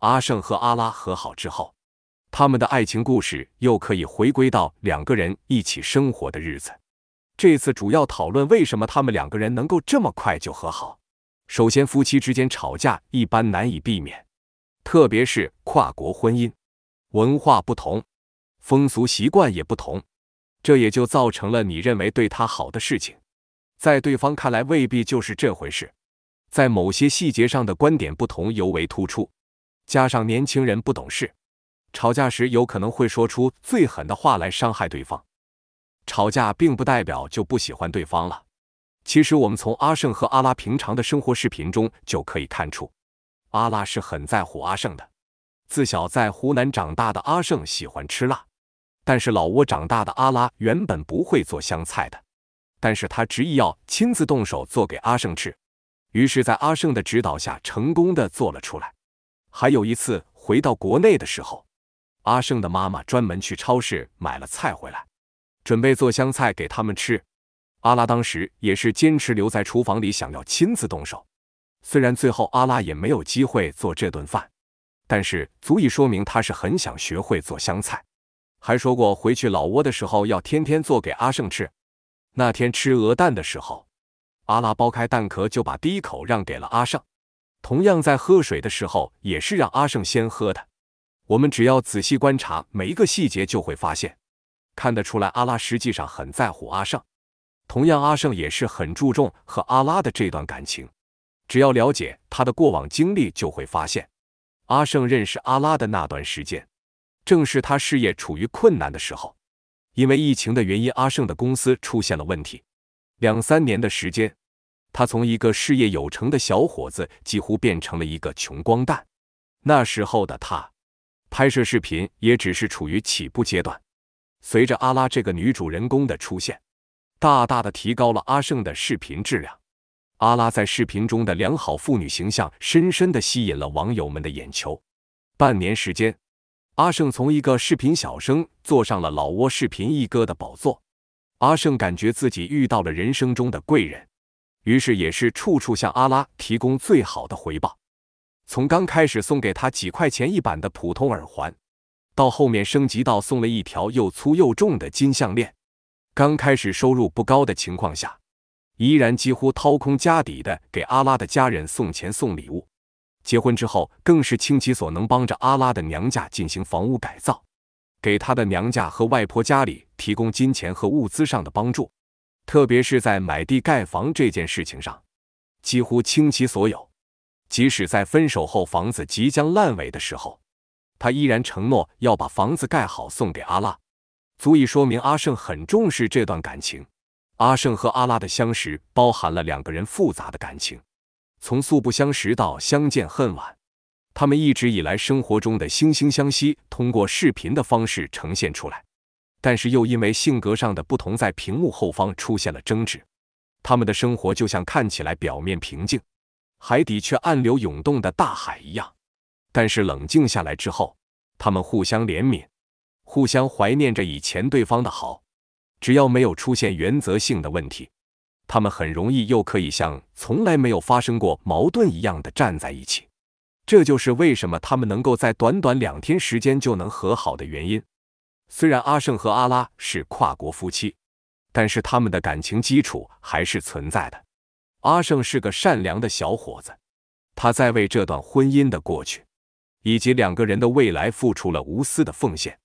阿胜和阿拉和好之后，他们的爱情故事又可以回归到两个人一起生活的日子。这次主要讨论为什么他们两个人能够这么快就和好。首先，夫妻之间吵架一般难以避免，特别是跨国婚姻，文化不同，风俗习惯也不同，这也就造成了你认为对他好的事情，在对方看来未必就是这回事。在某些细节上的观点不同尤为突出。加上年轻人不懂事，吵架时有可能会说出最狠的话来伤害对方。吵架并不代表就不喜欢对方了。其实我们从阿胜和阿拉平常的生活视频中就可以看出，阿拉是很在乎阿胜的。自小在湖南长大的阿胜喜欢吃辣，但是老挝长大的阿拉原本不会做香菜的，但是他执意要亲自动手做给阿胜吃，于是，在阿胜的指导下，成功的做了出来。还有一次回到国内的时候，阿胜的妈妈专门去超市买了菜回来，准备做香菜给他们吃。阿拉当时也是坚持留在厨房里，想要亲自动手。虽然最后阿拉也没有机会做这顿饭，但是足以说明他是很想学会做香菜，还说过回去老挝的时候要天天做给阿胜吃。那天吃鹅蛋的时候，阿拉剥开蛋壳就把第一口让给了阿胜。同样在喝水的时候，也是让阿胜先喝的。我们只要仔细观察每一个细节，就会发现，看得出来阿拉实际上很在乎阿胜。同样，阿胜也是很注重和阿拉的这段感情。只要了解他的过往经历，就会发现，阿胜认识阿拉的那段时间，正是他事业处于困难的时候。因为疫情的原因，阿胜的公司出现了问题，两三年的时间。他从一个事业有成的小伙子，几乎变成了一个穷光蛋。那时候的他，拍摄视频也只是处于起步阶段。随着阿拉这个女主人公的出现，大大的提高了阿胜的视频质量。阿拉在视频中的良好妇女形象，深深的吸引了网友们的眼球。半年时间，阿胜从一个视频小生，坐上了老挝视频一哥的宝座。阿胜感觉自己遇到了人生中的贵人。于是，也是处处向阿拉提供最好的回报。从刚开始送给他几块钱一板的普通耳环，到后面升级到送了一条又粗又重的金项链。刚开始收入不高的情况下，依然几乎掏空家底的给阿拉的家人送钱送礼物。结婚之后，更是倾其所能帮着阿拉的娘家进行房屋改造，给他的娘家和外婆家里提供金钱和物资上的帮助。特别是在买地盖房这件事情上，几乎倾其所有。即使在分手后，房子即将烂尾的时候，他依然承诺要把房子盖好送给阿拉，足以说明阿胜很重视这段感情。阿胜和阿拉的相识包含了两个人复杂的感情，从素不相识到相见恨晚，他们一直以来生活中的惺惺相惜，通过视频的方式呈现出来。但是又因为性格上的不同，在屏幕后方出现了争执。他们的生活就像看起来表面平静，海底却暗流涌动的大海一样。但是冷静下来之后，他们互相怜悯，互相怀念着以前对方的好。只要没有出现原则性的问题，他们很容易又可以像从来没有发生过矛盾一样的站在一起。这就是为什么他们能够在短短两天时间就能和好的原因。虽然阿胜和阿拉是跨国夫妻，但是他们的感情基础还是存在的。阿胜是个善良的小伙子，他在为这段婚姻的过去，以及两个人的未来付出了无私的奉献。